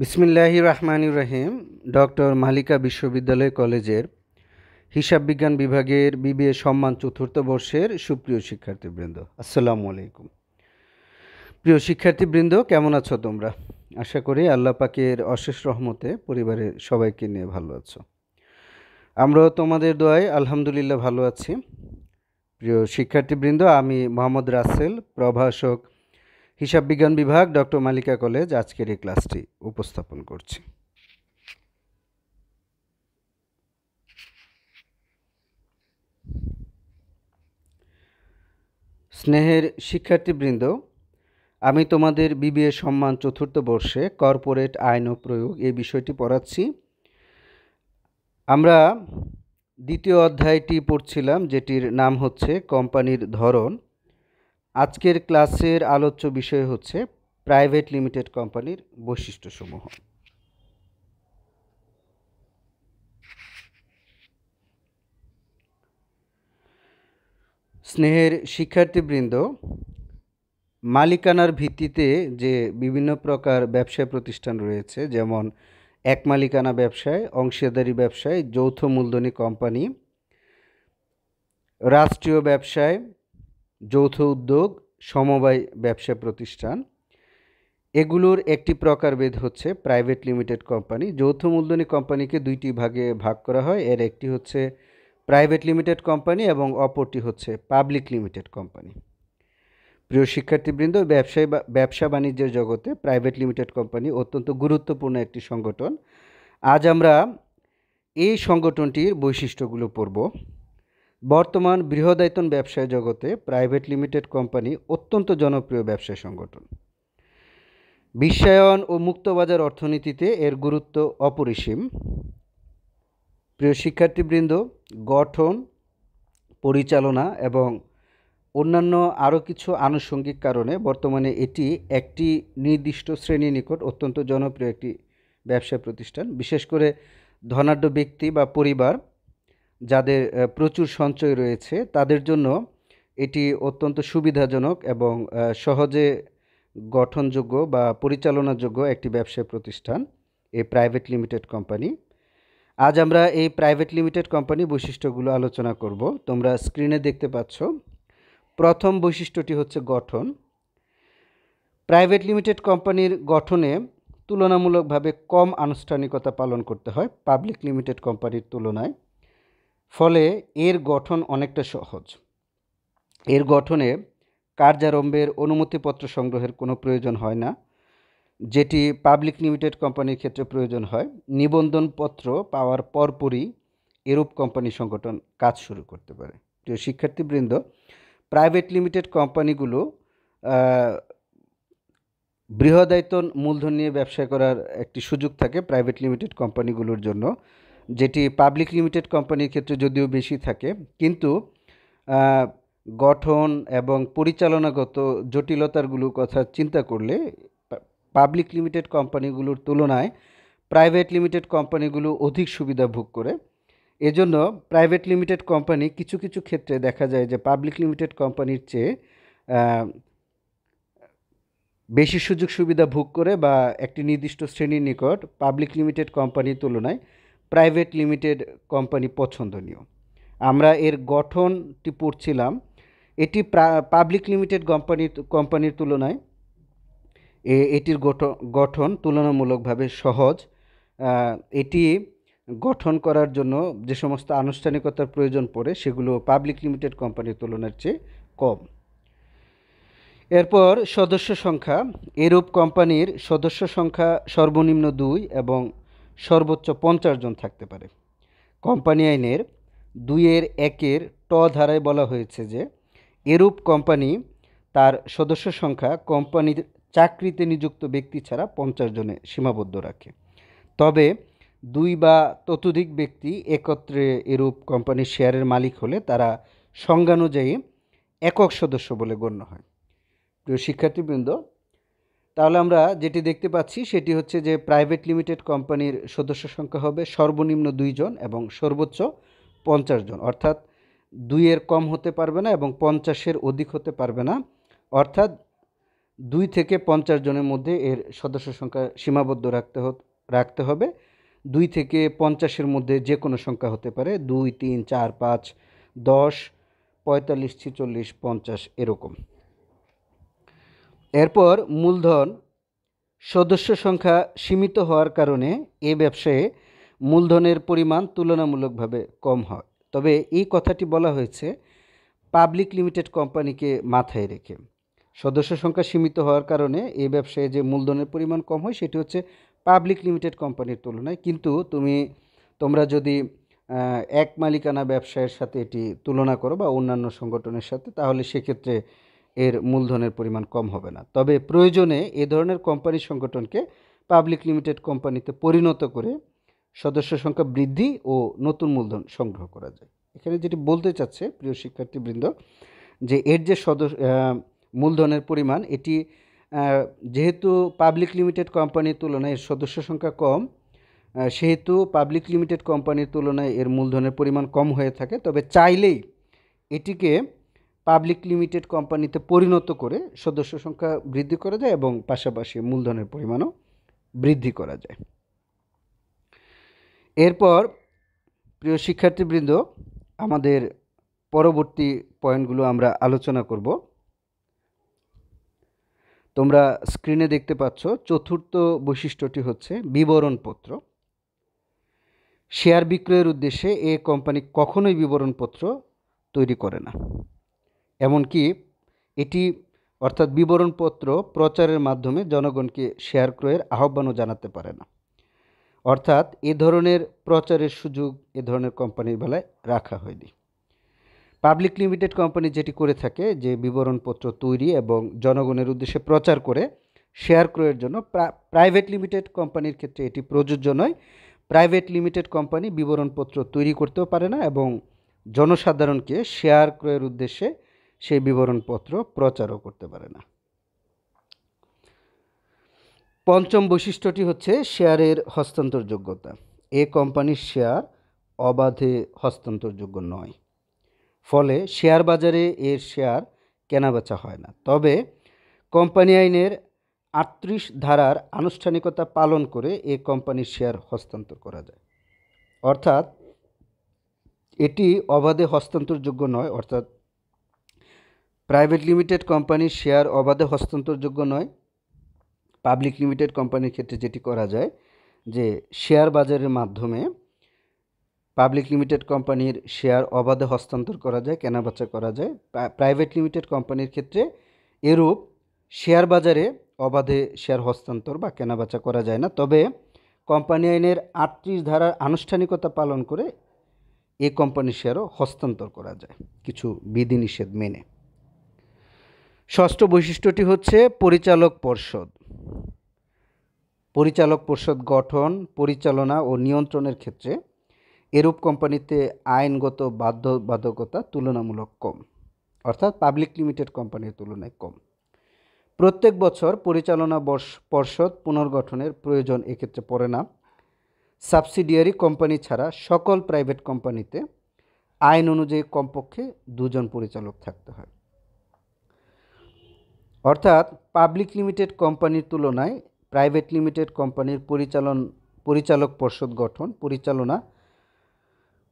বিসমিল্লাহ রহমান রহিম ডক্টর মালিকা বিশ্ববিদ্যালয় কলেজের হিসাব বিজ্ঞান বিভাগের বিবিএ সম্মান চতুর্থ বর্ষের সুপ্রিয় শিক্ষার্থীবৃন্দ আসসালামু আলাইকুম প্রিয় শিক্ষার্থীবৃন্দ কেমন আছো তোমরা আশা করি আল্লাহ পাকের অশেষ রহমতে পরিবারের সবাইকে নিয়ে ভালো আছো আমরাও তোমাদের দোয়ায় আলহামদুলিল্লাহ ভালো আছি প্রিয় শিক্ষার্থীবৃন্দ আমি মোহাম্মদ রাসেল প্রভাষক হিসাব বিজ্ঞান বিভাগ ডক্টর মালিকা কলেজ আজকের এই ক্লাসটি উপস্থাপন করছি স্নেহের শিক্ষার্থীবৃন্দ আমি তোমাদের বিবিএ সম্মান চতুর্থ বর্ষে কর্পোরেট আইন ও প্রয়োগ এই বিষয়টি পড়াচ্ছি আমরা দ্বিতীয় অধ্যায়টি পড়ছিলাম যেটির নাম হচ্ছে কোম্পানির ধরন আজকের ক্লাসের আলোচ্য বিষয় হচ্ছে প্রাইভেট লিমিটেড কোম্পানির বৈশিষ্ট্যসমূহ স্নেহের শিক্ষার্থীবৃন্দ মালিকানার ভিত্তিতে যে বিভিন্ন প্রকার ব্যবসায় প্রতিষ্ঠান রয়েছে যেমন এক মালিকানা ব্যবসায় অংশীদারি ব্যবসায় যৌথ মূলধনী কোম্পানি রাষ্ট্রীয় ব্যবসায় যৌথ উদ্যোগ সমবায় ব্যবসা প্রতিষ্ঠান এগুলোর একটি প্রকারভেদ হচ্ছে প্রাইভেট লিমিটেড কোম্পানি যৌথ মূলধনী কোম্পানিকে দুইটি ভাগে ভাগ করা হয় এর একটি হচ্ছে প্রাইভেট লিমিটেড কোম্পানি এবং অপরটি হচ্ছে পাবলিক লিমিটেড কোম্পানি প্রিয় শিক্ষার্থীবৃন্দ ব্যবসায় ব্যবসা বাণিজ্যের জগতে প্রাইভেট লিমিটেড কোম্পানি অত্যন্ত গুরুত্বপূর্ণ একটি সংগঠন আজ আমরা এই সংগঠনটির বৈশিষ্ট্যগুলো পড়ব বর্তমান বৃহদায়তন ব্যবসায় জগতে প্রাইভেট লিমিটেড কোম্পানি অত্যন্ত জনপ্রিয় ব্যবসায় সংগঠন বিশ্বায়ন ও মুক্তবাজার অর্থনীতিতে এর গুরুত্ব অপরিসীম প্রিয় শিক্ষার্থীবৃন্দ গঠন পরিচালনা এবং অন্যান্য আরও কিছু আনুষঙ্গিক কারণে বর্তমানে এটি একটি নির্দিষ্ট শ্রেণী নিকট অত্যন্ত জনপ্রিয় একটি ব্যবসা প্রতিষ্ঠান বিশেষ করে ধনাঢ্য ব্যক্তি বা পরিবার যাদের প্রচুর সঞ্চয় রয়েছে তাদের জন্য এটি অত্যন্ত সুবিধাজনক এবং সহজে গঠনযোগ্য বা পরিচালনাযোগ্য একটি ব্যবসায় প্রতিষ্ঠান এই প্রাইভেট লিমিটেড কোম্পানি আজ আমরা এই প্রাইভেট লিমিটেড কোম্পানি বৈশিষ্ট্যগুলো আলোচনা করব তোমরা স্ক্রিনে দেখতে পাচ্ছ প্রথম বৈশিষ্ট্যটি হচ্ছে গঠন প্রাইভেট লিমিটেড কোম্পানির গঠনে তুলনামূলকভাবে কম আনুষ্ঠানিকতা পালন করতে হয় পাবলিক লিমিটেড কোম্পানির তুলনায় ফলে এর গঠন অনেকটা সহজ এর গঠনে কার্যারম্ভের অনুমতিপত্র সংগ্রহের কোনো প্রয়োজন হয় না যেটি পাবলিক লিমিটেড কোম্পানির ক্ষেত্রে প্রয়োজন হয় নিবন্ধনপত্র পাওয়ার পরপরই এরূপ কোম্পানি সংগঠন কাজ শুরু করতে পারে প্রিয় শিক্ষার্থীবৃন্দ প্রাইভেট লিমিটেড কোম্পানিগুলো বৃহদায়তন মূলধন নিয়ে ব্যবসা করার একটি সুযোগ থাকে প্রাইভেট লিমিটেড কোম্পানিগুলোর জন্য যেটি পাবলিক লিমিটেড কোম্পানির ক্ষেত্রে যদিও বেশি থাকে কিন্তু গঠন এবং পরিচালনাগত জটিলতারগুলো কথা চিন্তা করলে পাবলিক লিমিটেড কোম্পানিগুলোর তুলনায় প্রাইভেট লিমিটেড কোম্পানিগুলো অধিক সুবিধা ভোগ করে এজন্য প্রাইভেট লিমিটেড কোম্পানি কিছু কিছু ক্ষেত্রে দেখা যায় যে পাবলিক লিমিটেড কোম্পানির চেয়ে বেশি সুযোগ সুবিধা ভোগ করে বা একটি নির্দিষ্ট শ্রেণীর নিকট পাবলিক লিমিটেড কোম্পানির তুলনায় প্রাইভেট লিমিটেড কোম্পানি পছন্দনীয় আমরা এর গঠনটি পড়ছিলাম এটি পাবলিক লিমিটেড কোম্পানি কোম্পানির তুলনায় এ এটির গঠন তুলনামূলকভাবে সহজ এটি গঠন করার জন্য যে সমস্ত আনুষ্ঠানিকতার প্রয়োজন পড়ে সেগুলো পাবলিক লিমিটেড কোম্পানির তুলনার চেয়ে কম এরপর সদস্য সংখ্যা এরূপ কোম্পানির সদস্য সংখ্যা সর্বনিম্ন দুই এবং সর্বোচ্চ পঞ্চাশ জন থাকতে পারে কোম্পানি আইনের দুইয়ের একের ট ধারায় বলা হয়েছে যে এরূপ কোম্পানি তার সদস্য সংখ্যা কোম্পানির চাকরিতে নিযুক্ত ব্যক্তি ছাড়া পঞ্চাশ জনে সীমাবদ্ধ রাখে তবে দুই বা ততোধিক ব্যক্তি একত্রে এরূপ কোম্পানির শেয়ারের মালিক হলে তারা সংজ্ঞানুযায়ী একক সদস্য বলে গণ্য হয় প্রিয় শিক্ষার্থীবৃন্দ তাহলে আমরা যেটি দেখতে পাচ্ছি সেটি হচ্ছে যে প্রাইভেট লিমিটেড কোম্পানির সদস্য সংখ্যা হবে সর্বনিম্ন দুইজন এবং সর্বোচ্চ পঞ্চাশ জন অর্থাৎ দুইয়ের কম হতে পারবে না এবং পঞ্চাশের অধিক হতে পারবে না অর্থাৎ দুই থেকে পঞ্চাশ জনের মধ্যে এর সদস্য সংখ্যা সীমাবদ্ধ রাখতে রাখতে হবে দুই থেকে পঞ্চাশের মধ্যে যে কোনো সংখ্যা হতে পারে দুই তিন চার পাঁচ দশ পঁয়তাল্লিশ ছিচল্লিশ পঞ্চাশ এরকম এরপর মূলধন সদস্য সংখ্যা সীমিত হওয়ার কারণে এ ব্যবসায়ে মূলধনের পরিমাণ তুলনামূলকভাবে কম হয় তবে এই কথাটি বলা হয়েছে পাবলিক লিমিটেড কোম্পানিকে মাথায় রেখে সদস্য সংখ্যা সীমিত হওয়ার কারণে এই ব্যবসায় যে মূলধনের পরিমাণ কম হয় সেটি হচ্ছে পাবলিক লিমিটেড কোম্পানির তুলনায় কিন্তু তুমি তোমরা যদি এক মালিকানা ব্যবসায়ের সাথে এটি তুলনা করো বা অন্যান্য সংগঠনের সাথে তাহলে সেক্ষেত্রে এর মূলধনের পরিমাণ কম হবে না তবে প্রয়োজনে এ ধরনের কোম্পানি সংগঠনকে পাবলিক লিমিটেড কোম্পানিতে পরিণত করে সদস্য সংখ্যা বৃদ্ধি ও নতুন মূলধন সংগ্রহ করা যায় এখানে যেটি বলতে চাচ্ছে প্রিয় শিক্ষার্থীবৃন্দ যে এর যে সদস্য মূলধনের পরিমাণ এটি যেহেতু পাবলিক লিমিটেড কোম্পানির তুলনায় এর সদস্য সংখ্যা কম সেহেতু পাবলিক লিমিটেড কোম্পানির তুলনায় এর মূলধনের পরিমাণ কম হয়ে থাকে তবে চাইলেই এটিকে পাবলিক লিমিটেড কোম্পানিতে পরিণত করে সদস্য সংখ্যা বৃদ্ধি করা যায় এবং পাশাপাশি মূলধনের পরিমাণও বৃদ্ধি করা যায় এরপর প্রিয় শিক্ষার্থীবৃন্দ আমাদের পরবর্তী পয়েন্টগুলো আমরা আলোচনা করব তোমরা স্ক্রিনে দেখতে পাচ্ছ চতুর্থ বৈশিষ্ট্যটি হচ্ছে বিবরণপত্র শেয়ার বিক্রয়ের উদ্দেশ্যে এ কোম্পানি কখনোই বিবরণপত্র তৈরি করে না এমনকি এটি অর্থাৎ বিবরণপত্র প্রচারের মাধ্যমে জনগণকে শেয়ার ক্রয়ের আহ্বানও জানাতে পারে না অর্থাৎ এ ধরনের প্রচারের সুযোগ এ ধরনের কোম্পানির বেলায় রাখা হয়নি পাবলিক লিমিটেড কোম্পানি যেটি করে থাকে যে বিবরণপত্র তৈরি এবং জনগণের উদ্দেশ্যে প্রচার করে শেয়ার ক্রয়ের জন্য প্রাইভেট লিমিটেড কোম্পানির ক্ষেত্রে এটি প্রযোজ্য নয় প্রাইভেট লিমিটেড কোম্পানি বিবরণপত্র তৈরি করতেও পারে না এবং জনসাধারণকে শেয়ার ক্রয়ের উদ্দেশ্যে সেই বিবরণপত্র প্রচারও করতে পারে না পঞ্চম বৈশিষ্ট্যটি হচ্ছে শেয়ারের হস্তান্তরযোগ্যতা এ কোম্পানির শেয়ার অবাধে হস্তান্তরযোগ্য নয় ফলে শেয়ার বাজারে এর শেয়ার কেনাবেচা হয় না তবে কোম্পানি আইনের আটত্রিশ ধারার আনুষ্ঠানিকতা পালন করে এ কোম্পানির শেয়ার হস্তান্তর করা যায় অর্থাৎ এটি অবাধে হস্তান্তরযোগ্য নয় অর্থাৎ প্রাইভেট লিমিটেড কোম্পানির শেয়ার অবাধে হস্তান্তরযোগ্য নয় পাবলিক লিমিটেড কোম্পানির ক্ষেত্রে যেটি করা যায় যে শেয়ার বাজারের মাধ্যমে পাবলিক লিমিটেড কোম্পানির শেয়ার অবাধে হস্তান্তর করা যায় কেনাবেচা করা যায় প্রাইভেট লিমিটেড কোম্পানির ক্ষেত্রে এরূপ শেয়ার বাজারে অবাধে শেয়ার হস্তান্তর বা কেনাবেচা করা যায় না তবে কোম্পানি আইনের আটত্রিশ ধারার আনুষ্ঠানিকতা পালন করে এই কোম্পানির শেয়ারও হস্তান্তর করা যায় কিছু বিধিনিষেধ মেনে ষষ্ঠ বৈশিষ্ট্যটি হচ্ছে পরিচালক পর্ষদ পরিচালক পর্ষদ গঠন পরিচালনা ও নিয়ন্ত্রণের ক্ষেত্রে এরূপ কোম্পানিতে আইনগত বাধ্যবাধকতা তুলনামূলক কম অর্থাৎ পাবলিক লিমিটেড কোম্পানির তুলনায় কম প্রত্যেক বছর পরিচালনা বর্ষ পর্ষদ পুনর্গঠনের প্রয়োজন এক্ষেত্রে পড়ে না সাবসিডিয়ারি কোম্পানি ছাড়া সকল প্রাইভেট কোম্পানিতে আইন অনুযায়ী কমপক্ষে দুজন পরিচালক থাকতে হয় অর্থাৎ পাবলিক লিমিটেড কোম্পানির তুলনায় প্রাইভেট লিমিটেড কোম্পানির পরিচালন পরিচালক পর্ষদ গঠন পরিচালনা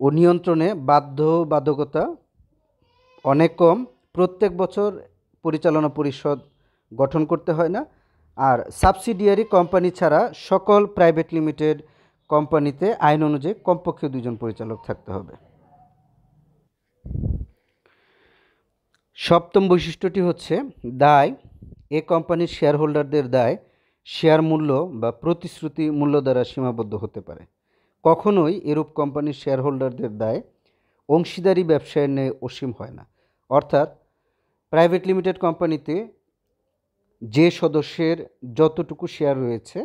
ও নিয়ন্ত্রণে বাধ্যবাধকতা অনেক কম প্রত্যেক বছর পরিচালনা পরিষদ গঠন করতে হয় না আর সাবসিডিয়ারি কোম্পানি ছাড়া সকল প্রাইভেট লিমিটেড কোম্পানিতে আইন অনুযায়ী কমপক্ষে দুজন পরিচালক থাকতে হবে সপ্তম বৈশিষ্ট্যটি হচ্ছে দায় এ কোম্পানির শেয়ার হোল্ডারদের দায় শেয়ার মূল্য বা প্রতিশ্রুতি মূল্য দ্বারা সীমাবদ্ধ হতে পারে কখনোই এরূপ কোম্পানির শেয়ার হোল্ডারদের দায় অংশীদারি ব্যবসায়ের ন্যায় অসীম হয় না অর্থাৎ প্রাইভেট লিমিটেড কোম্পানিতে যে সদস্যের যতটুকু শেয়ার রয়েছে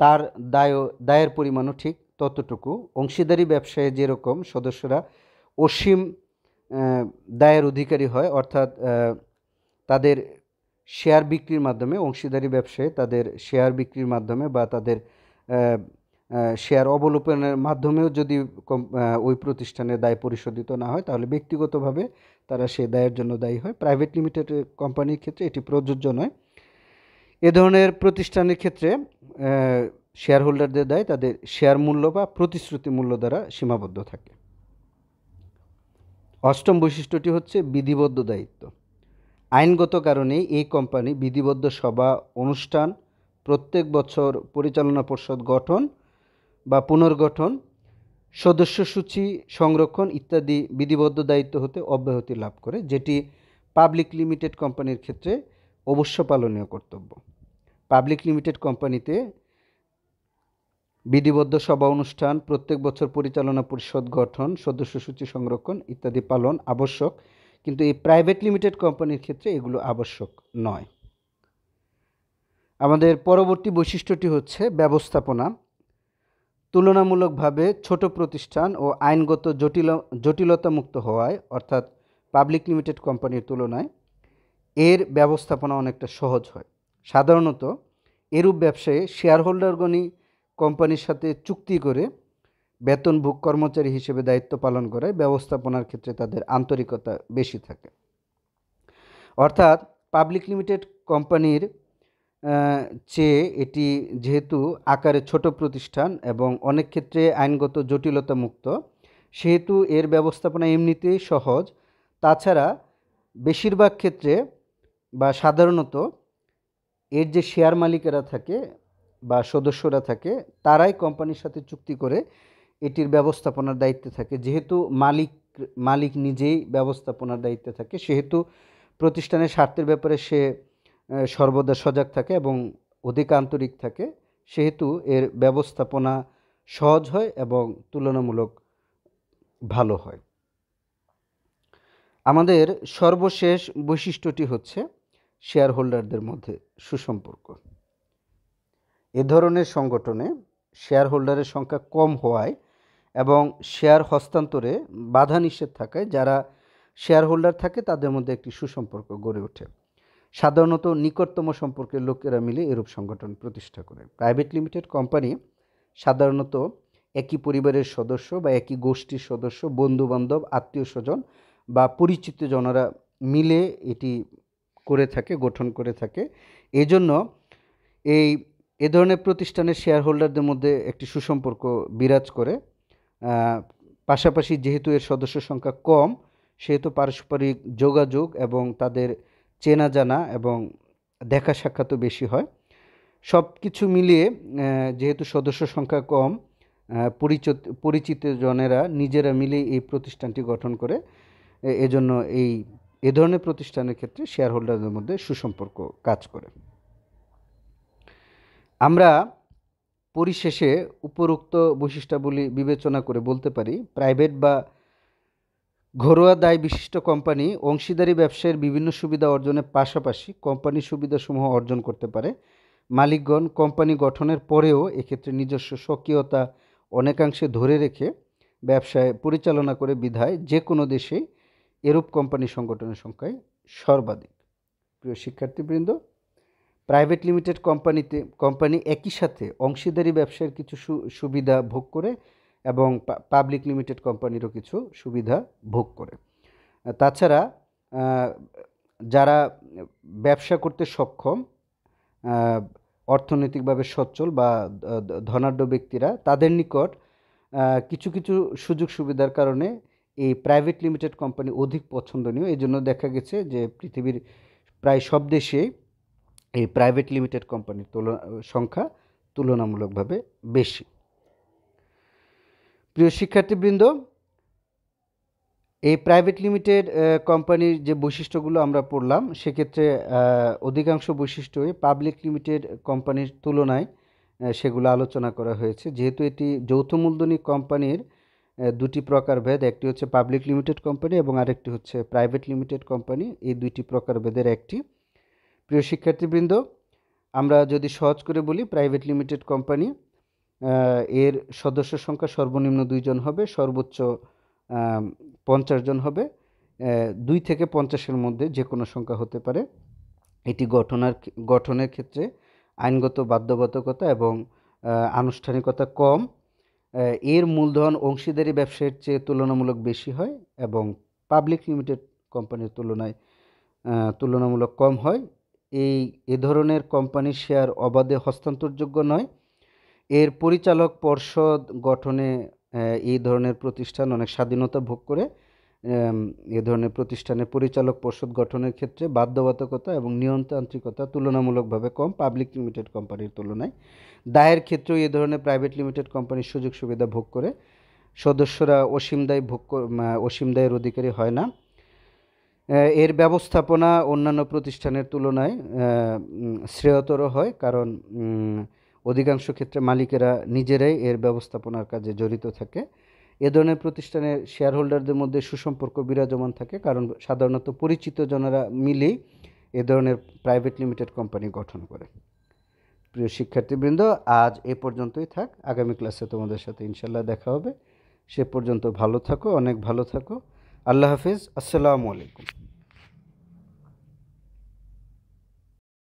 তার দায় দায়ের পরিমাণও ঠিক ততটুকু অংশীদারি ব্যবসায়ে যেরকম সদস্যরা অসীম দায়ের অধিকারী হয় অর্থাৎ তাদের শেয়ার বিক্রির মাধ্যমে অংশীদারি ব্যবসায় তাদের শেয়ার বিক্রির মাধ্যমে বা তাদের শেয়ার অবলোপনের মাধ্যমেও যদি ওই প্রতিষ্ঠানের দায় পরিশোধিত না হয় তাহলে ব্যক্তিগতভাবে তারা সে দায়ের জন্য দায়ী হয় প্রাইভেট লিমিটেড কোম্পানির ক্ষেত্রে এটি প্রযোজ্য নয় এ ধরনের প্রতিষ্ঠানের ক্ষেত্রে শেয়ার হোল্ডারদের দায় তাদের শেয়ার মূল্য বা প্রতিশ্রুতি মূল্য দ্বারা সীমাবদ্ধ থাকে অষ্টম বৈশিষ্ট্যটি হচ্ছে বিধিবদ্ধ দায়িত্ব আইনগত কারণে এই কোম্পানি বিধিবদ্ধ সভা অনুষ্ঠান প্রত্যেক বছর পরিচালনা পর্ষদ গঠন বা পুনর্গঠন সূচি সংরক্ষণ ইত্যাদি বিধিবদ্ধ দায়িত্ব হতে অব্যাহতি লাভ করে যেটি পাবলিক লিমিটেড কোম্পানির ক্ষেত্রে অবশ্য পালনীয় কর্তব্য পাবলিক লিমিটেড কোম্পানিতে বিধিবদ্ধ সভা অনুষ্ঠান প্রত্যেক বছর পরিচালনা পরিষদ গঠন সদস্যসূচি সংরক্ষণ ইত্যাদি পালন আবশ্যক কিন্তু এই প্রাইভেট লিমিটেড কোম্পানির ক্ষেত্রে এগুলো আবশ্যক নয় আমাদের পরবর্তী বৈশিষ্ট্যটি হচ্ছে ব্যবস্থাপনা তুলনামূলকভাবে ছোট প্রতিষ্ঠান ও আইনগত জটিল জটিলতামুক্ত হওয়ায় অর্থাৎ পাবলিক লিমিটেড কোম্পানির তুলনায় এর ব্যবস্থাপনা অনেকটা সহজ হয় সাধারণত এরূপ ব্যবসায়ে শেয়ার হোল্ডারগণই কোম্পানির সাথে চুক্তি করে ভোগ কর্মচারী হিসেবে দায়িত্ব পালন করায় ব্যবস্থাপনার ক্ষেত্রে তাদের আন্তরিকতা বেশি থাকে অর্থাৎ পাবলিক লিমিটেড কোম্পানির চেয়ে এটি যেহেতু আকারে ছোট প্রতিষ্ঠান এবং অনেক ক্ষেত্রে আইনগত জটিলতা মুক্ত সেহেতু এর ব্যবস্থাপনা এমনিতেই সহজ তাছাড়া বেশিরভাগ ক্ষেত্রে বা সাধারণত এর যে শেয়ার মালিকেরা থাকে বা সদস্যরা থাকে তারাই কোম্পানির সাথে চুক্তি করে এটির ব্যবস্থাপনার দায়িত্বে থাকে যেহেতু মালিক মালিক নিজেই ব্যবস্থাপনার দায়িত্বে থাকে সেহেতু প্রতিষ্ঠানের স্বার্থের ব্যাপারে সে সর্বদা সজাগ থাকে এবং অধিক আন্তরিক থাকে সেহেতু এর ব্যবস্থাপনা সহজ হয় এবং তুলনামূলক ভালো হয় আমাদের সর্বশেষ বৈশিষ্ট্যটি হচ্ছে শেয়ার হোল্ডারদের মধ্যে সুসম্পর্ক এ ধরনের সংগঠনে শেয়ার হোল্ডারের সংখ্যা কম হওয়ায় এবং শেয়ার হস্তান্তরে বাধা নিষেধ থাকায় যারা শেয়ার হোল্ডার থাকে তাদের মধ্যে একটি সুসম্পর্ক গড়ে ওঠে সাধারণত নিকটতম সম্পর্কের লোকেরা মিলে এরূপ সংগঠন প্রতিষ্ঠা করে প্রাইভেট লিমিটেড কোম্পানি সাধারণত একই পরিবারের সদস্য বা একই গোষ্ঠীর সদস্য বন্ধুবান্ধব আত্মীয় স্বজন বা পরিচিত জনরা মিলে এটি করে থাকে গঠন করে থাকে এজন্য এই এ ধরনের প্রতিষ্ঠানের শেয়ার হোল্ডারদের মধ্যে একটি সুসম্পর্ক বিরাজ করে পাশাপাশি যেহেতু এর সদস্য সংখ্যা কম সেহেতু পারস্পরিক যোগাযোগ এবং তাদের চেনা জানা এবং দেখা সাক্ষাৎও বেশি হয় সব কিছু মিলিয়ে যেহেতু সদস্য সংখ্যা কম পরিচিত পরিচিত জনেরা নিজেরা মিলে এই প্রতিষ্ঠানটি গঠন করে এজন্য এই এ ধরনের প্রতিষ্ঠানের ক্ষেত্রে শেয়ার হোল্ডারদের মধ্যে সুসম্পর্ক কাজ করে আমরা পরিশেষে উপরোক্ত বৈশিষ্ট্যাবলী বিবেচনা করে বলতে পারি প্রাইভেট বা ঘরোয়া দায় বিশিষ্ট কোম্পানি অংশীদারি ব্যবসায়ের বিভিন্ন সুবিধা অর্জনের পাশাপাশি কোম্পানি সুবিধাসমূহ অর্জন করতে পারে মালিকগণ কোম্পানি গঠনের পরেও এক্ষেত্রে নিজস্ব স্বকীয়তা অনেকাংশে ধরে রেখে ব্যবসায় পরিচালনা করে বিধায় যে কোনো দেশে এরূপ কোম্পানি সংগঠনের সংখ্যায় সর্বাধিক প্রিয় শিক্ষার্থীবৃন্দ প্রাইভেট লিমিটেড কোম্পানিতে কোম্পানি একই সাথে অংশীদারি ব্যবসার কিছু সুবিধা ভোগ করে এবং পাবলিক লিমিটেড কোম্পানিরও কিছু সুবিধা ভোগ করে তাছাড়া যারা ব্যবসা করতে সক্ষম অর্থনৈতিকভাবে সচ্ছল বা ধনাঢ্য ব্যক্তিরা তাদের নিকট কিছু কিছু সুযোগ সুবিধার কারণে এই প্রাইভেট লিমিটেড কোম্পানি অধিক পছন্দনীয় এই জন্য দেখা গেছে যে পৃথিবীর প্রায় সব দেশেই এই প্রাইভেট লিমিটেড কোম্পানির তুলনা সংখ্যা তুলনামূলকভাবে বেশি প্রিয় শিক্ষার্থীবৃন্দ এই প্রাইভেট লিমিটেড কোম্পানির যে বৈশিষ্ট্যগুলো আমরা পড়লাম সেক্ষেত্রে অধিকাংশ বৈশিষ্ট্যই পাবলিক লিমিটেড কোম্পানির তুলনায় সেগুলো আলোচনা করা হয়েছে যেহেতু এটি যৌথ মূলধনী কোম্পানির দুটি প্রকারভেদ একটি হচ্ছে পাবলিক লিমিটেড কোম্পানি এবং আরেকটি হচ্ছে প্রাইভেট লিমিটেড কোম্পানি এই দুইটি প্রকারভেদের একটি প্রিয় শিক্ষার্থীবৃন্দ আমরা যদি সহজ করে বলি প্রাইভেট লিমিটেড কোম্পানি এর সদস্য সংখ্যা সর্বনিম্ন দুইজন হবে সর্বোচ্চ পঞ্চাশ জন হবে দুই থেকে পঞ্চাশের মধ্যে যে কোনো সংখ্যা হতে পারে এটি গঠনার গঠনের ক্ষেত্রে আইনগত বাধ্যবাধকতা এবং আনুষ্ঠানিকতা কম এর মূলধন অংশীদারি ব্যবসায়ের চেয়ে তুলনামূলক বেশি হয় এবং পাবলিক লিমিটেড কোম্পানির তুলনায় তুলনামূলক কম হয় এই এ ধরনের কোম্পানি শেয়ার অবাধে হস্তান্তরযোগ্য নয় এর পরিচালক পর্ষদ গঠনে এই ধরনের প্রতিষ্ঠান অনেক স্বাধীনতা ভোগ করে এ ধরনের প্রতিষ্ঠানে পরিচালক পর্ষদ গঠনের ক্ষেত্রে বাধ্যবাধকতা এবং নিয়মতান্ত্রিকতা তুলনামূলকভাবে কম পাবলিক লিমিটেড কোম্পানির তুলনায় দায়ের ক্ষেত্রেও এ ধরনের প্রাইভেট লিমিটেড কোম্পানির সুযোগ সুবিধা ভোগ করে সদস্যরা অসীম দায় ভোগ অসীম দায়ের অধিকারী হয় না এর ব্যবস্থাপনা অন্যান্য প্রতিষ্ঠানের তুলনায় শ্রেয়তর হয় কারণ অধিকাংশ ক্ষেত্রে মালিকেরা নিজেরাই এর ব্যবস্থাপনার কাজে জড়িত থাকে এ ধরনের প্রতিষ্ঠানের শেয়ার হোল্ডারদের মধ্যে সুসম্পর্ক বিরাজমান থাকে কারণ সাধারণত পরিচিত জনেরা মিলেই এ ধরনের প্রাইভেট লিমিটেড কোম্পানি গঠন করে প্রিয় শিক্ষার্থীবৃন্দ আজ এ পর্যন্তই থাক আগামী ক্লাসে তোমাদের সাথে ইনশাল্লাহ দেখা হবে সে পর্যন্ত ভালো থাকো অনেক ভালো থাকো अल्लाह हाफिज़ असलकुम